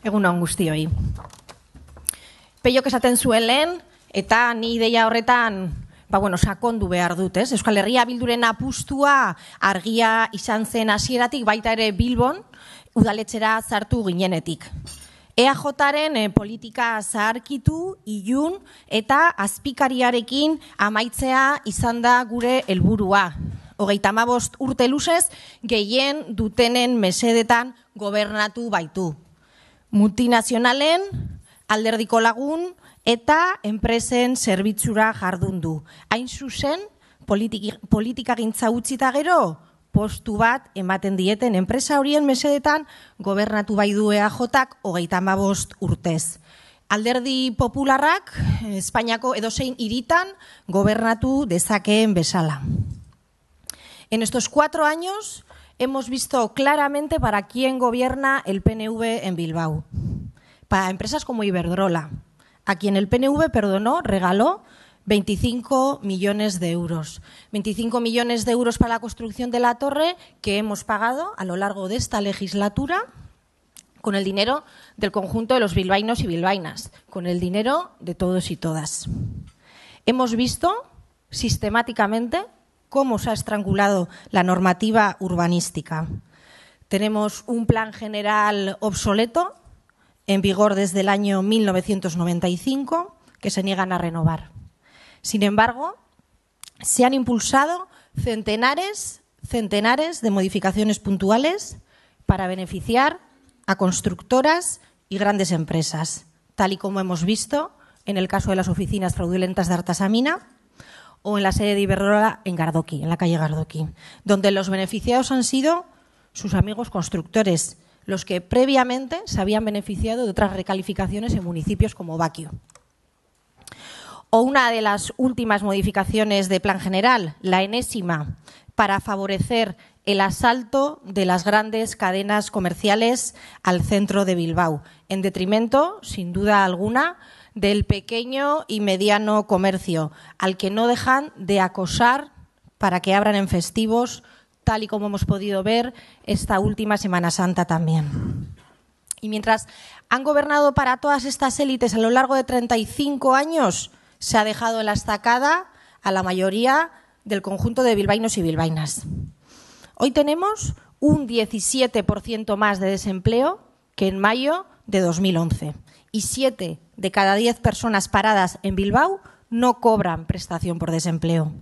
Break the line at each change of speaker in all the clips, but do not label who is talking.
Egun hon guztioi. Peiok esaten zuelen, eta ni ideia horretan, ba bueno, sakondu behar dut, ez? Euskal Herria bilduren apustua argia izan zen hasieratik baita ere Bilbon, udaletxera zartu ginenetik. EAJaren eh, politika zaharkitu, ilun eta azpikariarekin amaitzea izan da gure helburua. Hogeita mabost urte luzez, gehien dutenen mesedetan gobernatu baitu multinazionalen, alderdiko lagun eta enpresen zerbitzura jardun du. Hain zuzen, politik, politika gero, postu bat ematen dieten enpresa horien mesedetan gobernatu bai du EAJak hogeita bost urtez. Alderdi popularrak Espainiako edozein hiritan gobernatu dezakeen bezala. En estos cuatro años, hemos visto claramente para quién gobierna el PNV en Bilbao. Para empresas como Iberdrola, a quien el PNV perdonó, regaló 25 millones de euros. 25 millones de euros para la construcción de la torre que hemos pagado a lo largo de esta legislatura con el dinero del conjunto de los bilbainos y bilbainas, con el dinero de todos y todas. Hemos visto sistemáticamente cómo se ha estrangulado la normativa urbanística. Tenemos un plan general obsoleto, en vigor desde el año 1995, que se niegan a renovar. Sin embargo, se han impulsado centenares, centenares de modificaciones puntuales para beneficiar a constructoras y grandes empresas, tal y como hemos visto en el caso de las oficinas fraudulentas de Artasamina o en la sede de Iberdrola en Gardoqui, en la calle Gardoqui, donde los beneficiados han sido sus amigos constructores, los que previamente se habían beneficiado de otras recalificaciones en municipios como Baquio. O una de las últimas modificaciones de plan general, la enésima, para favorecer el asalto de las grandes cadenas comerciales al centro de Bilbao, en detrimento, sin duda alguna, del pequeño y mediano comercio, al que no dejan de acosar para que abran en festivos, tal y como hemos podido ver esta última Semana Santa también. Y mientras han gobernado para todas estas élites a lo largo de 35 años, se ha dejado en la estacada a la mayoría del conjunto de bilbainos y bilbainas. Hoy tenemos un 17% más de desempleo que en mayo de 2011 y siete de cada diez personas paradas en Bilbao no cobran prestación por desempleo.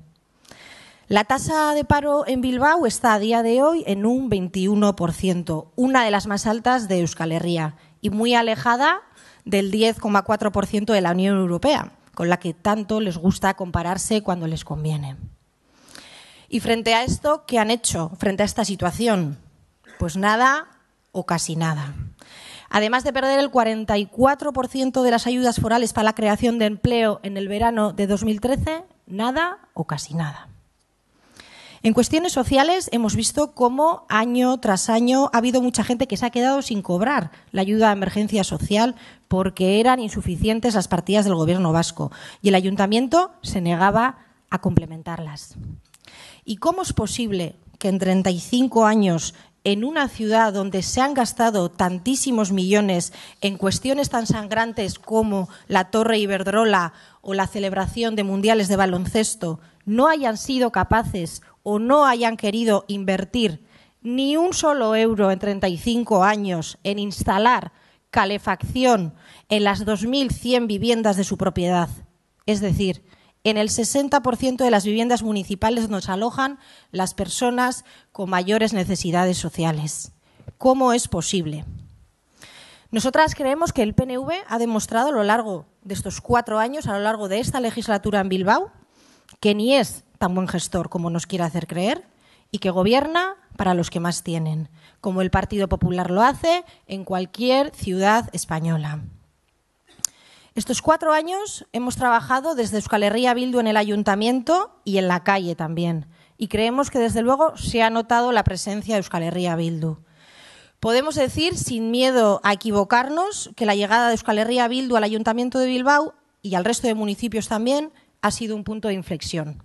La tasa de paro en Bilbao está a día de hoy en un 21%, una de las más altas de Euskal Herria y muy alejada del 10,4% de la Unión Europea, con la que tanto les gusta compararse cuando les conviene. Y frente a esto, ¿qué han hecho? Frente a esta situación, pues nada o casi nada. Además de perder el 44% de las ayudas forales para la creación de empleo en el verano de 2013, nada o casi nada. En cuestiones sociales hemos visto cómo año tras año ha habido mucha gente que se ha quedado sin cobrar la ayuda de emergencia social porque eran insuficientes las partidas del gobierno vasco y el ayuntamiento se negaba a complementarlas. ¿Y cómo es posible que en 35 años en una ciudad donde se han gastado tantísimos millones en cuestiones tan sangrantes como la Torre Iberdrola o la celebración de mundiales de baloncesto, no hayan sido capaces o no hayan querido invertir ni un solo euro en 35 años en instalar calefacción en las 2.100 viviendas de su propiedad. Es decir, en el 60% de las viviendas municipales nos alojan las personas con mayores necesidades sociales. ¿Cómo es posible? Nosotras creemos que el PNV ha demostrado a lo largo de estos cuatro años, a lo largo de esta legislatura en Bilbao, que ni es tan buen gestor como nos quiere hacer creer y que gobierna para los que más tienen, como el Partido Popular lo hace en cualquier ciudad española. Estos cuatro años hemos trabajado desde Euskal Herria Bildu en el ayuntamiento y en la calle también. Y creemos que desde luego se ha notado la presencia de Euskal Herria Bildu. Podemos decir, sin miedo a equivocarnos, que la llegada de Euskal Herria Bildu al ayuntamiento de Bilbao y al resto de municipios también ha sido un punto de inflexión.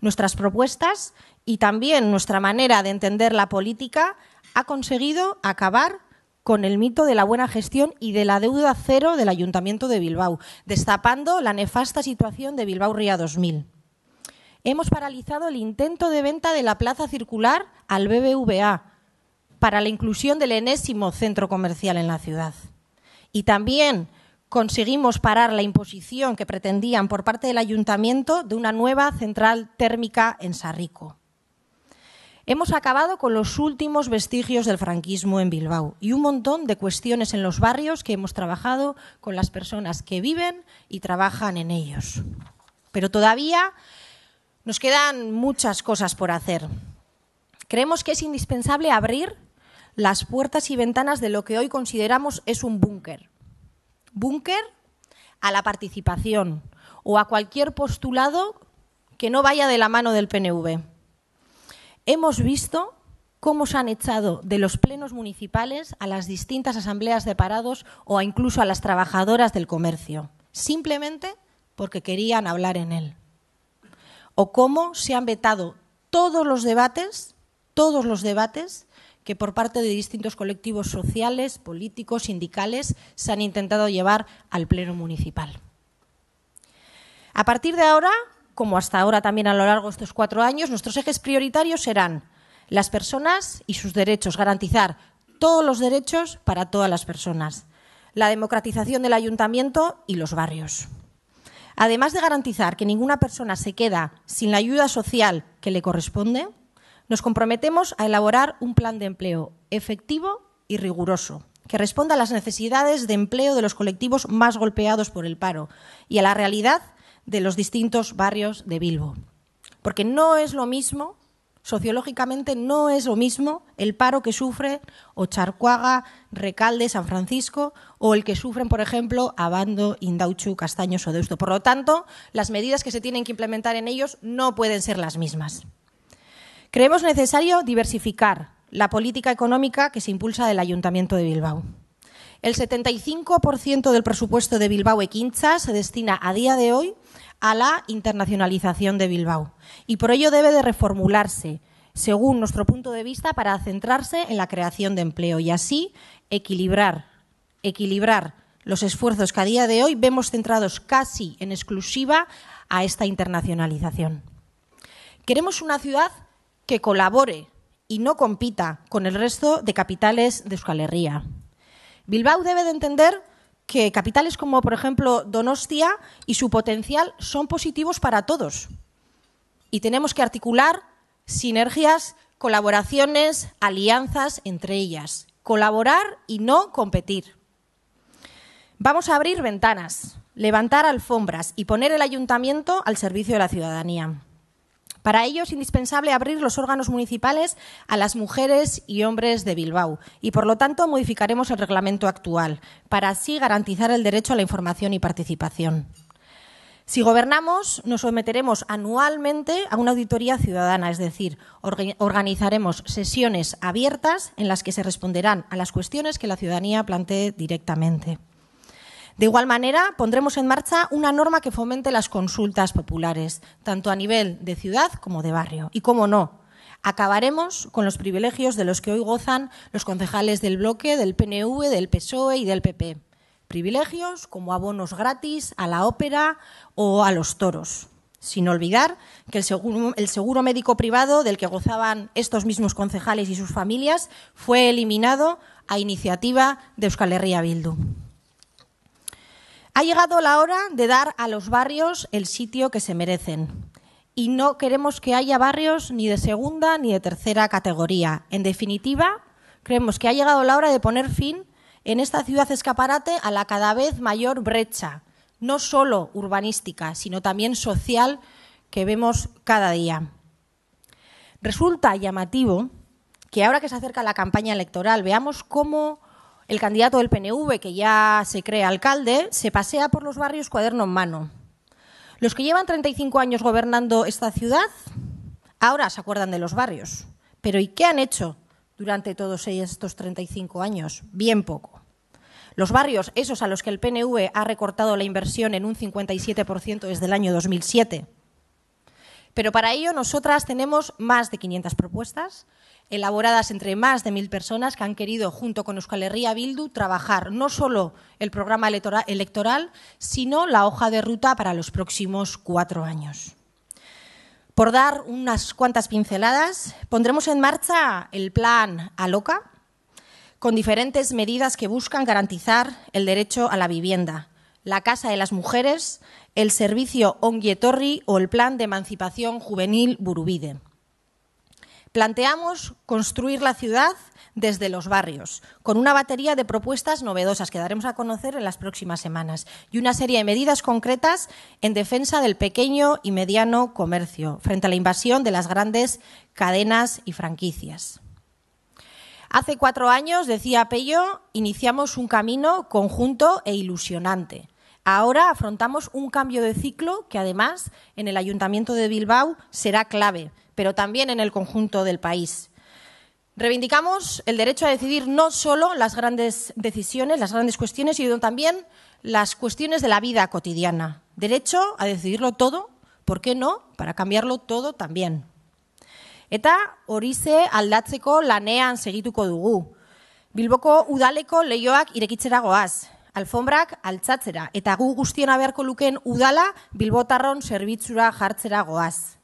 Nuestras propuestas y también nuestra manera de entender la política ha conseguido acabar con el mito de la buena gestión y de la deuda cero del Ayuntamiento de Bilbao, destapando la nefasta situación de Bilbao Ría 2000. Hemos paralizado el intento de venta de la plaza circular al BBVA para la inclusión del enésimo centro comercial en la ciudad. Y también conseguimos parar la imposición que pretendían por parte del ayuntamiento de una nueva central térmica en Sarrico. Hemos acabado con los últimos vestigios del franquismo en Bilbao y un montón de cuestiones en los barrios que hemos trabajado con las personas que viven y trabajan en ellos. Pero todavía nos quedan muchas cosas por hacer. Creemos que es indispensable abrir las puertas y ventanas de lo que hoy consideramos es un búnker. Búnker a la participación o a cualquier postulado que no vaya de la mano del PNV. Hemos visto cómo se han echado de los plenos municipales a las distintas asambleas de parados o incluso a las trabajadoras del comercio, simplemente porque querían hablar en él. O cómo se han vetado todos los debates, todos los debates que por parte de distintos colectivos sociales, políticos, sindicales se han intentado llevar al pleno municipal. A partir de ahora, como hasta ahora también a lo largo de estos cuatro años, nuestros ejes prioritarios serán las personas y sus derechos, garantizar todos los derechos para todas las personas, la democratización del ayuntamiento y los barrios. Además de garantizar que ninguna persona se queda sin la ayuda social que le corresponde, nos comprometemos a elaborar un plan de empleo efectivo y riguroso que responda a las necesidades de empleo de los colectivos más golpeados por el paro y a la realidad de los distintos barrios de Bilbo. Porque no es lo mismo, sociológicamente no es lo mismo el paro que sufre Ocharcuaga, Recalde, San Francisco o el que sufren, por ejemplo, Abando, Indauchu, Castaños o Deusto. Por lo tanto, las medidas que se tienen que implementar en ellos no pueden ser las mismas. Creemos necesario diversificar la política económica que se impulsa del Ayuntamiento de Bilbao. El 75% del presupuesto de Bilbao Quincha se destina a día de hoy a la internacionalización de Bilbao. Y por ello debe de reformularse, según nuestro punto de vista, para centrarse en la creación de empleo y así equilibrar, equilibrar los esfuerzos que a día de hoy vemos centrados casi en exclusiva a esta internacionalización. Queremos una ciudad que colabore y no compita con el resto de capitales de su Bilbao debe de entender que capitales como, por ejemplo, Donostia y su potencial son positivos para todos. Y tenemos que articular sinergias, colaboraciones, alianzas entre ellas. Colaborar y no competir. Vamos a abrir ventanas, levantar alfombras y poner el ayuntamiento al servicio de la ciudadanía. Para ello es indispensable abrir los órganos municipales a las mujeres y hombres de Bilbao y, por lo tanto, modificaremos el reglamento actual para así garantizar el derecho a la información y participación. Si gobernamos, nos someteremos anualmente a una auditoría ciudadana, es decir, organizaremos sesiones abiertas en las que se responderán a las cuestiones que la ciudadanía plantee directamente. De igual manera, pondremos en marcha una norma que fomente las consultas populares, tanto a nivel de ciudad como de barrio. Y cómo no, acabaremos con los privilegios de los que hoy gozan los concejales del bloque, del PNV, del PSOE y del PP. Privilegios como abonos gratis a la ópera o a los toros. Sin olvidar que el seguro, el seguro médico privado del que gozaban estos mismos concejales y sus familias fue eliminado a iniciativa de Euskal Herria Bildu. Ha llegado la hora de dar a los barrios el sitio que se merecen. Y no queremos que haya barrios ni de segunda ni de tercera categoría. En definitiva, creemos que ha llegado la hora de poner fin en esta ciudad escaparate a la cada vez mayor brecha, no solo urbanística, sino también social, que vemos cada día. Resulta llamativo que ahora que se acerca la campaña electoral veamos cómo el candidato del PNV, que ya se cree alcalde, se pasea por los barrios cuaderno en mano. Los que llevan 35 años gobernando esta ciudad ahora se acuerdan de los barrios. Pero ¿y qué han hecho durante todos estos 35 años? Bien poco. Los barrios, esos a los que el PNV ha recortado la inversión en un 57% desde el año 2007. Pero para ello nosotras tenemos más de 500 propuestas elaboradas entre más de mil personas que han querido, junto con Euskal Herria Bildu, trabajar no solo el programa electoral, sino la hoja de ruta para los próximos cuatro años. Por dar unas cuantas pinceladas, pondremos en marcha el plan ALOCA, con diferentes medidas que buscan garantizar el derecho a la vivienda, la Casa de las Mujeres, el servicio Onguietorri o el Plan de Emancipación Juvenil Burubide. Planteamos construir la ciudad desde los barrios, con una batería de propuestas novedosas que daremos a conocer en las próximas semanas y una serie de medidas concretas en defensa del pequeño y mediano comercio frente a la invasión de las grandes cadenas y franquicias. Hace cuatro años, decía Pello, iniciamos un camino conjunto e ilusionante. Ahora afrontamos un cambio de ciclo que además en el Ayuntamiento de Bilbao será clave pero también en el conjunto del país. Reivindicamos el derecho a decidir no solo las grandes decisiones, las grandes cuestiones, sino también las cuestiones de la vida cotidiana. Derecho a decidirlo todo, ¿por qué no? Para cambiarlo todo también. Eta horize aldatzeko lanean segituko dugu. Bilboko udaleko leioak irekitzera goaz, alfombrak altzatzera, eta gu guztiona beharko lukeen udala Bilbotarron zerbitzura jartzera goaz.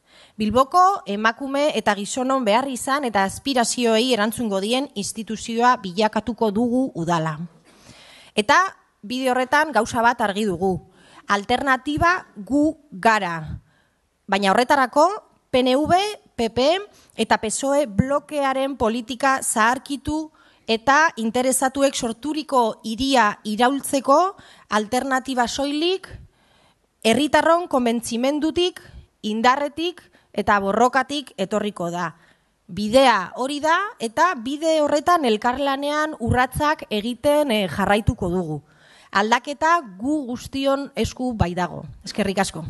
Bilboko emakume eta gizonon behar izan eta aspirazioei erantzungo dien instituzioa bilakatuko dugu udala. Eta bide horretan gauza bat argi dugu. Alternativa gu gara. Baina horretarako PNV, PP eta PSOE blokearen politika zaharkitu eta interesatuek sorturiko iria iraultzeko alternativa soilik herritarron konbentzimendutik Indarretik eta borrokatik etorriko da. Bidea hori da eta bide horretan elkarlanean urratzak egiten eh, jarraituko dugu. Aldaketa gu guztion esku baitago. Eskerrik asko.